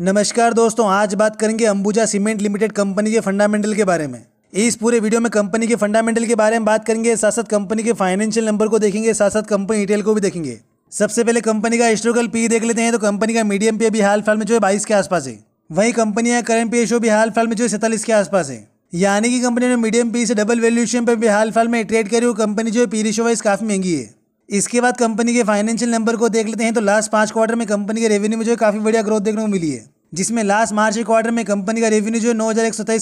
नमस्कार दोस्तों आज बात करेंगे अंबुजा सीमेंट लिमिटेड कंपनी के फंडामेंटल के बारे में इस पूरे वीडियो में कंपनी के फंडामेंटल के बारे में बात करेंगे साथ साथ कंपनी के फाइनेंशियल नंबर को देखेंगे साथ साथ कंपनी डिटेल को भी देखेंगे सबसे पहले कंपनी का स्ट्रोकल पी देख लेते हैं तो कंपनी का मीडियम पे अभी हाल फिलहाल में जो है बाईस के आसपास है वहीं कंपनी का करंट पे रेशो भी हाल फिलहाल में जो है सैंतालीस के आसपास है यानी कि कंपनी ने मीडियम पी से डबल वैल्यूशन पर भी हाल फिलहाल में ट्रेड करी हुई कंपनी जो है पी रिशो वाइज काफ़ी महंगी है इसके बाद कंपनी के फाइनेंशियल नंबर को देख लेते हैं तो लास्ट पांच क्वार्टर में कंपनी के रेवेन्यू में जो है काफ़ी बढ़िया ग्रोथ देखने को मिली है जिसमें लास्ट मार्च के क्वार्टर में कंपनी का रेवेन्यू जो है नौ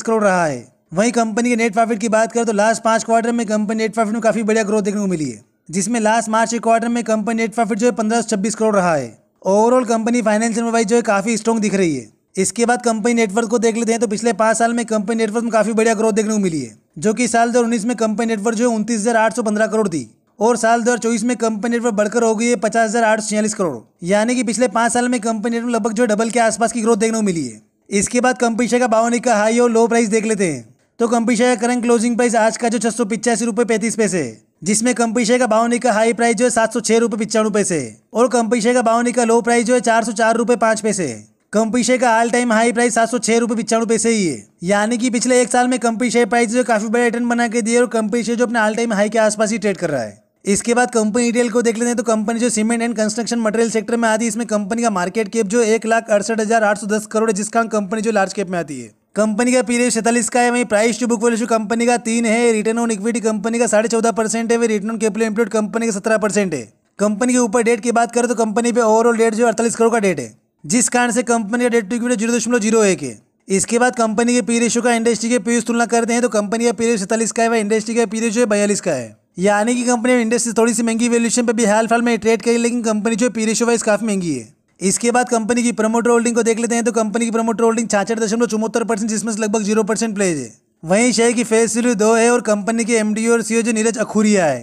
करोड़ रहा है वहीं कंपनी के नेट प्रॉफिट की बात करें तो लास्ट पांच क्वार्टर में कंपनी नेट प्रॉफिट में काफ़ी बढ़िया ग्रोथ देखने को मिली है जिसमें लास्ट मार्च के क्वार्टर में कंपनी नेट प्रॉफिट जो है पंद्रह छब्बीस करोड़ रहा है ओवरऑल कंपनी फाइनेंशियल वाइज जो है काफ़ी स्ट्रॉन्ग दिख रही है इसके बाद कंपनी नेटवर्क को देख लेते हैं तो पिछले पांच साल में कंपनी नेटवर्क में काफ़ी बढ़िया ग्रोथ देखने को मिली है जो कि साल दो में कंपनी नेटवर्क जो है उन्तीस करोड़ थी और साल 2024 में कंपनी रेट बढ़कर हो गई है पचास हज़ार आठ छियालीस करोड़ यानी कि पिछले पांच साल में कंपनी रेट लगभग जो डबल के आसपास की ग्रोथ देखने को मिली है इसके बाद कंपनी शेयर का बावन का हाई और लो प्राइस देख लेते हैं तो कंपनी शेयर का करंट क्लोजिंग प्राइस आज का जो छह सौ पिचासी रुपए पैंतीस पैसे जिसमें कंपनी शेयर का बावन का हाई प्राइस जो है सात सौ छह रुपए पिचानु पैसे और कंपनी शेयर का बावन का लो प्राइस जो है चार सौ चार रुपए पांच पैसे कंपनी शेयर का ऑल टाइम हाई प्राइस सात सौ छह रुपए पिचानु पैसे ही है यानी कि पिछले एक साल में कंपनी शेयर प्राइस जो काफी बड़ा रिटर्न बना के दिए और कंपनी शेयर जो अपने ऑल टाइम हाई के आसपास ही ट्रेड कर रहा है इसके बाद कंपनी डिटेल को देख लेते हैं तो कंपनी जो cement and construction material sector में आती है इसमें कंपनी का मार्केट कैप जो एक लाख अड़सठ हज़ार आठ सौ दस करोड़ जिसका कंपनी जो लार्ज कैप में आती है कंपनी का पीरियड सैतालीस का है वहीं price to book value company का तीन है रिटर्न ऑन इक्विटी कंपनी का साढ़े चौदह परसेंट है return on capital employed company का सत्रह परसेंट है कंपनी के ऊपर डेट की बात करें तो कंपनी पे ओवरऑल डेट जो अड़तालीस करोड़ का डेट है जिस कारण से कंपनी का डेट टू इक्विटी जीरो दशमलव जीरो एक है इसके बाद कंपनी के पी रेशो का इंडस्ट्री के पी तुलना करते हैं तो कंपनी का पीरियड सैतालीस का है वह इंडस्ट्री का जो है बयालीस का है यानी कि कंपनी इंडस्ट्री थोड़ी सी महंगी वैल्यूशन पर भी हाल फिलहाल में ट्रेड करी लेकिन कंपनी जो पी रेशो वाइज काफ़ी महंगी है इसके बाद कंपनी की प्रमोटर होल्डिंग को देख लेते हैं तो कंपनी की प्रमोटर होल्डिंग छाछठ दशमलव चौहत्तर परसेंट जिसमें लगभग जीरो परसेंट प्लेज है वहीं शेयर की फेस वैल्यू दो है और कंपनी के एमडी और सीओ जो नीरज अखूरिया है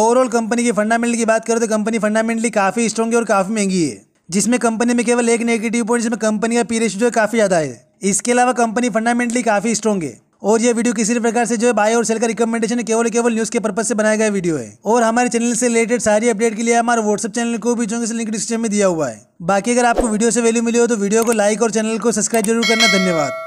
ओवरऑल कंपनी की फंडामेंटल की बात करें तो कंपनी फंडामेंटली काफ़ी स्ट्रॉन्ग है और काफ़ी महंगी है जिसमें कंपनी में केवल एक नेगेटिव पॉइंट जिसमें कंपनी का पी रेशो जो है काफ़ी ज़्यादा है इसके अलावा कंपनी फंडामेंटली काफ़ी स्ट्रॉन्ग है और ये वीडियो किसी प्रकार से जो है बाय और सेल का रिकमेंडेशन केवल केवल न्यूज के पर्पज से बनाया गया वीडियो है और हमारे चैनल से रिलेटेड सारी अपडेट के लिए हमारे व्हाट्सअप चैनल को भी जो लिंक डिस्क्रिप्शन में दिया हुआ है बाकी अगर आपको वीडियो से वैल्यू मिली हो तो वीडियो को लाइक और चैनल को सब्सक्राइब जरूर करना धन्यवाद